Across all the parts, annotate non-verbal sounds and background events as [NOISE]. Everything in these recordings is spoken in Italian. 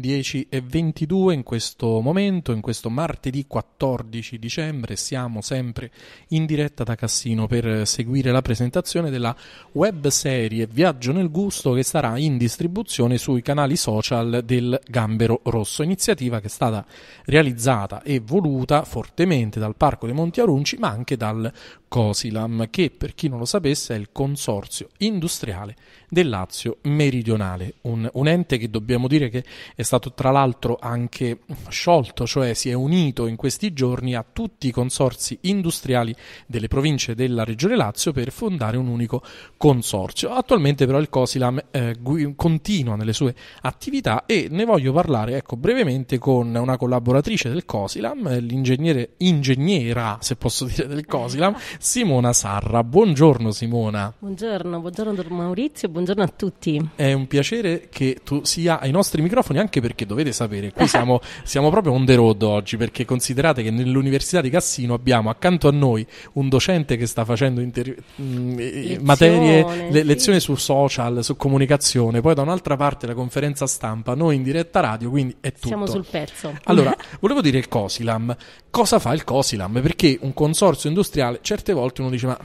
10 e 22 in questo momento, in questo martedì 14 dicembre, siamo sempre in diretta da Cassino per seguire la presentazione della web serie Viaggio nel gusto che sarà in distribuzione sui canali social del Gambero Rosso, iniziativa che è stata realizzata e voluta fortemente dal Parco dei Monti Arunci ma anche dal Cosilam che per chi non lo sapesse è il consorzio industriale del Lazio meridionale, un, un ente che dobbiamo dire che è stato tra l'altro anche sciolto, cioè si è unito in questi giorni a tutti i consorzi industriali delle province della Regione Lazio per fondare un unico consorzio. Attualmente però il Cosilam eh, continua nelle sue attività e ne voglio parlare ecco, brevemente con una collaboratrice del Cosilam, eh, l'ingegnere, ingegnera se posso dire del Cosilam, [LAUGHS] Simona Sarra. Buongiorno Simona. Buongiorno, buongiorno Maurizio, buongiorno a tutti. È un piacere che tu sia ai nostri microfoni anche anche perché dovete sapere, qui siamo, [LAUGHS] siamo proprio on the road oggi, perché considerate che nell'Università di Cassino abbiamo accanto a noi un docente che sta facendo interi- mm, lezione, materie, le- lezioni sì. su social, su comunicazione, poi da un'altra parte la conferenza stampa, noi in diretta radio, quindi è tutto. Siamo sul pezzo. Allora, volevo dire il Cosilam. Cosa fa il Cosilam? Perché un consorzio industriale, certe volte uno dice ma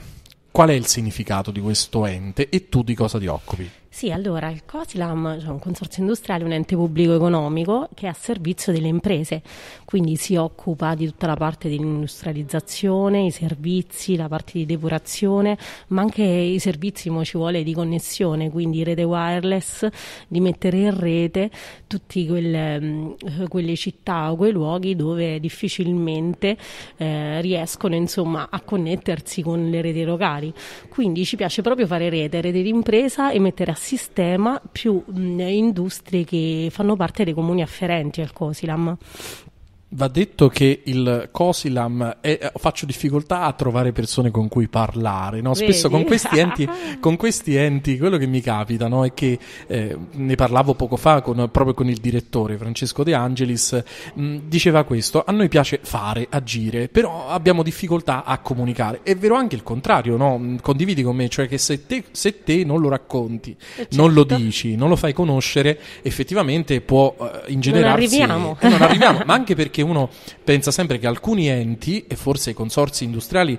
qual è il significato di questo ente e tu di cosa ti occupi? Sì, allora il Cosilam è cioè un consorzio industriale, un ente pubblico economico che è a servizio delle imprese, quindi si occupa di tutta la parte dell'industrializzazione, i servizi, la parte di depurazione, ma anche i servizi, mo ci vuole, di connessione, quindi rete wireless, di mettere in rete tutte quelle, mm, quelle, città o quei luoghi dove difficilmente eh, riescono insomma, a connettersi con le reti locali. Quindi ci piace proprio fare rete, rete d'impresa e mettere a sistema più mh, industrie che fanno parte dei comuni afferenti al Cosilam. Va detto che il Cosilam è, eh, faccio difficoltà a trovare persone con cui parlare, no? spesso con questi, enti, [LAUGHS] con questi, enti, quello che mi capita no? è che eh, ne parlavo poco fa con, proprio con il direttore Francesco De Angelis, mh, mm, diceva questo, a noi piace fare, agire, però abbiamo difficoltà a comunicare, è vero anche il contrario, no? Mm, condividi con me, cioè che se te, se te non lo racconti, certo. non lo certo. dici, non lo fai conoscere, effettivamente può eh, ingenerarsi... Non arriviamo. Eh, non arriviamo, ma anche perché uno pensa sempre che alcuni enti, e forse i consorzi industriali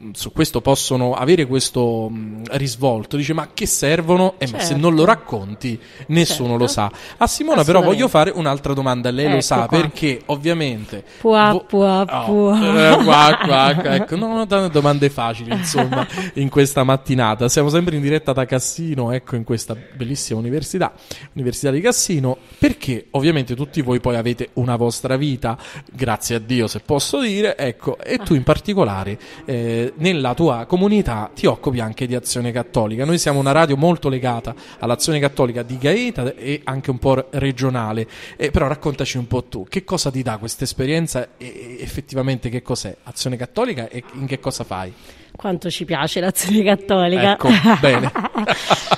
Mm, su questo possono avere questo mm, risvolto, dice ma che servono? Eh, certo. se non lo racconti nessuno certo. lo sa. A ah, Simona però voglio fare un'altra domanda, lei ecco lo sa qua. perché ovviamente... Pua, vo- pua, oh, pua. Eh, qua, qua, [LAUGHS] ecco, non ho tante domande facili insomma [LAUGHS] in questa mattinata, siamo sempre in diretta da Cassino, ecco in questa bellissima università, Università di Cassino, perché ovviamente tutti voi poi avete una vostra vita, grazie a Dio se posso dire, ecco, e tu ah. in particolare... Eh, nella tua comunità ti occupi anche di azione cattolica. Noi siamo una radio molto legata all'azione cattolica di Gaeta e anche un po' regionale, eh, però raccontaci un po' tu, che cosa ti dà questa esperienza e effettivamente che cos'è azione cattolica e in che cosa fai? Quanto ci piace l'azione cattolica. Ecco, bene. [LAUGHS]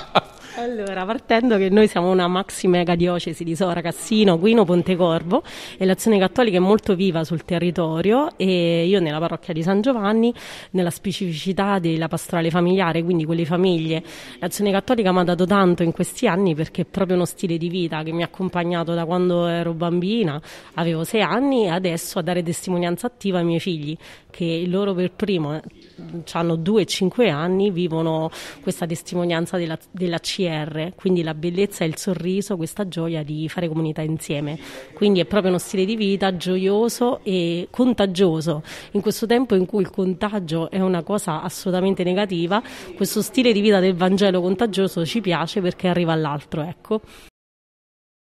Allora, partendo che noi siamo una maxi mega diocesi di Sora, Cassino, Guino, Pontecorvo e l'azione cattolica è molto viva sul territorio e io nella parrocchia di San Giovanni, nella specificità della pastorale familiare, quindi quelle famiglie, l'azione cattolica mi ha dato tanto in questi anni perché è proprio uno stile di vita che mi ha accompagnato da quando ero bambina, avevo sei anni e adesso a dare testimonianza attiva ai miei figli che loro per primo eh, hanno due e cinque anni, vivono questa testimonianza della, della CE BCR, quindi la bellezza e il sorriso, questa gioia di fare comunità insieme. Quindi è proprio uno stile di vita gioioso e contagioso. In questo tempo in cui il contagio è una cosa assolutamente negativa, questo stile di vita del Vangelo contagioso ci piace perché arriva all'altro, ecco.